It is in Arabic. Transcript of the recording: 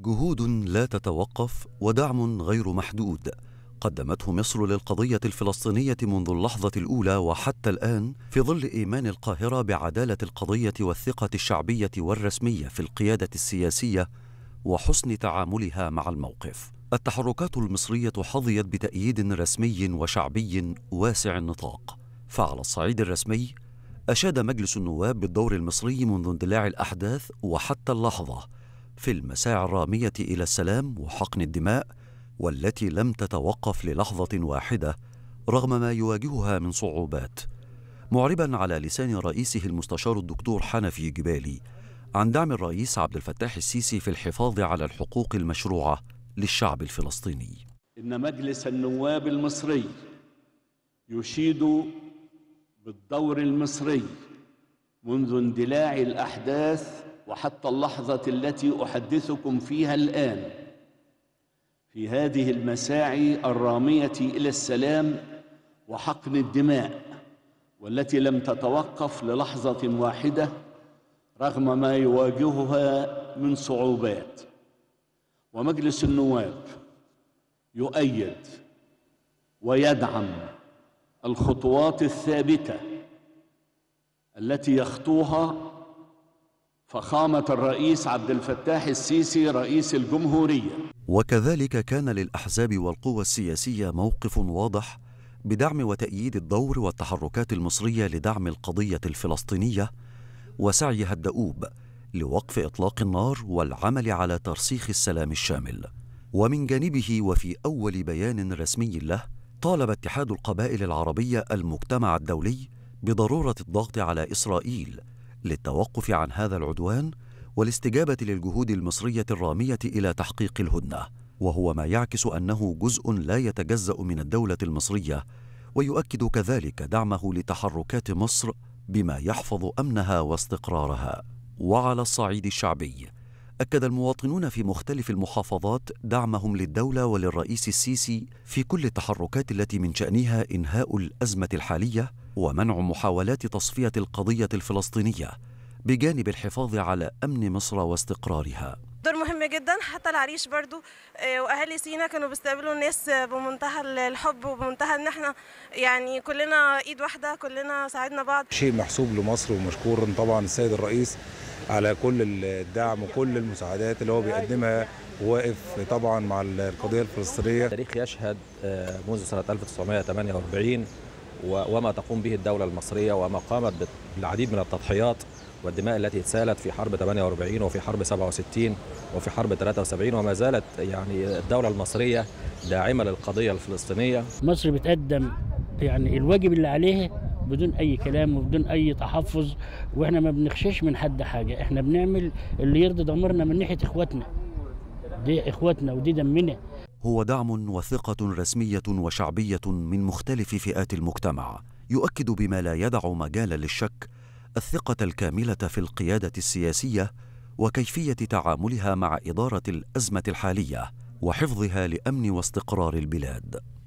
جهود لا تتوقف ودعم غير محدود قدمته مصر للقضية الفلسطينية منذ اللحظة الأولى وحتى الآن في ظل إيمان القاهرة بعدالة القضية والثقة الشعبية والرسمية في القيادة السياسية وحسن تعاملها مع الموقف. التحركات المصرية حظيت بتأييد رسمي وشعبي واسع النطاق. فعلى الصعيد الرسمي أشاد مجلس النواب بالدور المصري منذ اندلاع الأحداث وحتى اللحظة في المساعي الرامية إلى السلام وحقن الدماء والتي لم تتوقف للحظة واحدة رغم ما يواجهها من صعوبات معربا على لسان رئيسه المستشار الدكتور حنفي جبالي عن دعم الرئيس عبد الفتاح السيسي في الحفاظ على الحقوق المشروعة للشعب الفلسطيني إن مجلس النواب المصري يشيد بالدور المصري منذ اندلاع الأحداث وحتى اللحظة التي أحدثكم فيها الآن في هذه المساعي الرامية إلى السلام وحقن الدماء والتي لم تتوقف للحظة واحدة رغم ما يواجهها من صعوبات ومجلس النواب يؤيد ويدعم الخطوات الثابته التي يخطوها فخامة الرئيس عبد الفتاح السيسي رئيس الجمهورية وكذلك كان للأحزاب والقوى السياسية موقف واضح بدعم وتأييد الدور والتحركات المصرية لدعم القضية الفلسطينية وسعيها الدؤوب لوقف إطلاق النار والعمل على ترسيخ السلام الشامل ومن جانبه وفي أول بيان رسمي له طالب اتحاد القبائل العربية المجتمع الدولي بضرورة الضغط على إسرائيل للتوقف عن هذا العدوان والاستجابه للجهود المصريه الراميه الى تحقيق الهدنه وهو ما يعكس انه جزء لا يتجزا من الدوله المصريه ويؤكد كذلك دعمه لتحركات مصر بما يحفظ امنها واستقرارها وعلى الصعيد الشعبي أكد المواطنون في مختلف المحافظات دعمهم للدولة وللرئيس السيسي في كل التحركات التي من شأنها إنهاء الأزمة الحالية ومنع محاولات تصفية القضية الفلسطينية بجانب الحفاظ على أمن مصر واستقرارها دور مهم جدا حتى العريش برضو آه، واهالي سينا كانوا بيستقبلوا الناس بمنتهى الحب وبمنتهى ان احنا يعني كلنا ايد واحده كلنا ساعدنا بعض شيء محسوب لمصر ومشكور طبعا السيد الرئيس على كل الدعم وكل المساعدات اللي هو بيقدمها واقف طبعا مع القضيه الفلسطينيه التاريخ يشهد آه، منذ سنه 1948 وما تقوم به الدوله المصريه وما قامت بالعديد من التضحيات والدماء التي اتسالت في حرب 48 وفي حرب 67 وفي حرب 73 وما زالت يعني الدوله المصريه داعمه للقضيه الفلسطينيه مصر بتقدم يعني الواجب اللي عليها بدون اي كلام وبدون اي تحفظ واحنا ما بنخشش من حد حاجه احنا بنعمل اللي يرضي ضميرنا من ناحيه اخواتنا دي اخواتنا ودي دمنا هو دعم وثقة رسمية وشعبية من مختلف فئات المجتمع يؤكد بما لا يدع مجالا للشك الثقة الكاملة في القيادة السياسية وكيفية تعاملها مع إدارة الأزمة الحالية وحفظها لأمن واستقرار البلاد